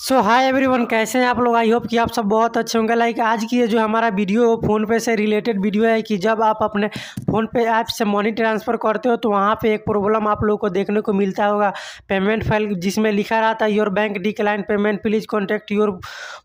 सो hi everyone कैसे हैं आप लोग आई होप कि आप सब बहुत अच्छे होंगे लाइक आज की ये जो हमारा वीडियो फ़ोन पे से रिलेटेड वीडियो है कि जब आप अपने फ़ोन पे ऐप से मनी ट्रांसफ़र करते हो तो वहाँ पे एक प्रॉब्लम आप लोगों को देखने को मिलता होगा पेमेंट फाइल जिसमें लिखा रहा था your bank decline payment please contact your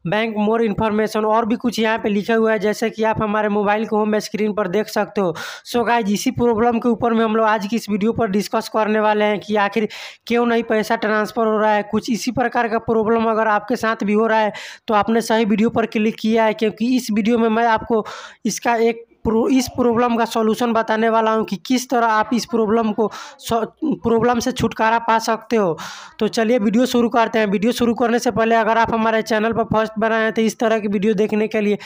bank more information और भी कुछ यहाँ पर लिखा हुआ है जैसे कि आप हमारे मोबाइल को होम स्क्रीन पर देख सकते हो सो गाइज इसी प्रॉब्लम के ऊपर में हम लोग आज की इस वीडियो पर डिस्कस करने वाले हैं कि आखिर क्यों नहीं पैसा ट्रांसफ़र हो रहा है कुछ इसी प्रकार का प्रॉब्लम अगर आपके साथ भी हो रहा है तो आपने सही वीडियो पर क्लिक किया है क्योंकि इस वीडियो में मैं आपको इसका एक प्रो, इस प्रॉब्लम का सॉल्यूशन बताने वाला हूँ कि किस तरह आप इस प्रॉब्लम को प्रॉब्लम से छुटकारा पा सकते हो तो चलिए वीडियो शुरू करते हैं वीडियो शुरू करने से पहले अगर आप हमारे चैनल पर फर्स्ट बनाए हैं तो इस तरह की वीडियो देखने के लिए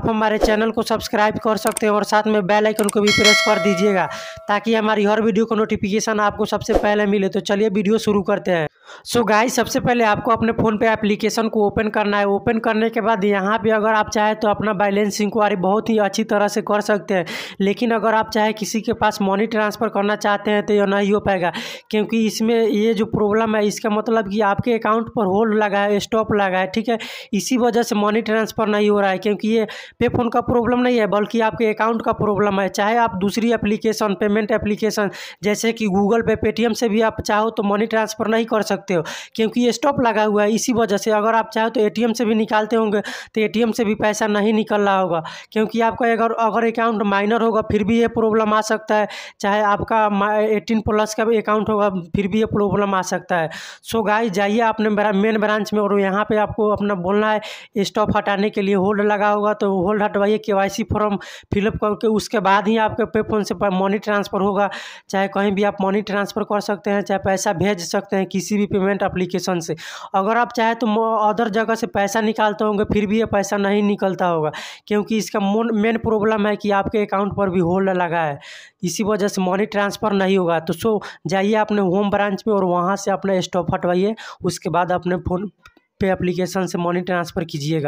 आप हमारे चैनल को सब्सक्राइब कर सकते हैं और साथ में बेल आइकन को भी प्रेस कर दीजिएगा ताकि हमारी हर वीडियो का नोटिफिकेशन आपको सबसे पहले मिले तो चलिए वीडियो शुरू करते हैं सो so गाइस सबसे पहले आपको अपने फ़ोन पे एप्लीकेशन को ओपन करना है ओपन करने के बाद यहाँ पे अगर आप चाहें तो अपना बैलेंस इंक्वायरी बहुत ही अच्छी तरह से कर सकते हैं लेकिन अगर आप चाहे किसी के पास मनी ट्रांसफ़र करना चाहते हैं तो यह नहीं हो पाएगा क्योंकि इसमें ये जो प्रॉब्लम है इसका मतलब कि आपके अकाउंट पर होल्ड लगा है स्टॉप लगा है ठीक है इसी वजह से मनी ट्रांसफ़र नहीं हो रहा है क्योंकि ये पे फोन का प्रॉब्लम नहीं है बल्कि आपके अकाउंट का प्रॉब्लम है चाहे आप दूसरी एप्लीकेशन पेमेंट एप्लीकेशन जैसे कि गूगल पे पेटीएम से भी आप चाहो तो मनी ट्रांसफ़र नहीं कर सकते सकते हो क्योंकि ये स्टॉप लगा हुआ है इसी वजह से अगर आप चाहे तो ए से भी निकालते होंगे तो ए से भी पैसा नहीं निकल रहा होगा क्योंकि आपका अगर अगर अकाउंट माइनर होगा फिर भी ये प्रॉब्लम आ सकता है चाहे आपका एटीन प्लस का भी अकाउंट होगा फिर भी ये प्रॉब्लम आ सकता है सो गाय जाइए आपने मेन ब्रांच में और यहाँ पर आपको अपना बोलना है स्टॉप हटाने के लिए होल्ड लगा होगा तो होल्ड हटवाइए के वाई सी फॉर्म फिलअप करके उसके बाद ही आपके पे फोन से मनी ट्रांसफ़र होगा चाहे कहीं भी आप मनी ट्रांसफ़र कर सकते हैं चाहे पैसा भेज सकते हैं किसी भी पेमेंट अप्लीकेशन से अगर आप चाहे तो अदर जगह से पैसा निकालते होंगे फिर भी ये पैसा नहीं निकलता होगा क्योंकि इसका मेन प्रॉब्लम है कि आपके अकाउंट पर भी होल्ड लगा है इसी वजह से मनी ट्रांसफ़र नहीं होगा तो सो जाइए अपने होम ब्रांच में और वहाँ से अपना स्टॉप हटवाइए उसके बाद अपने फ़ोन पे एप्लीकेशन से मनी ट्रांसफ़र कीजिएगा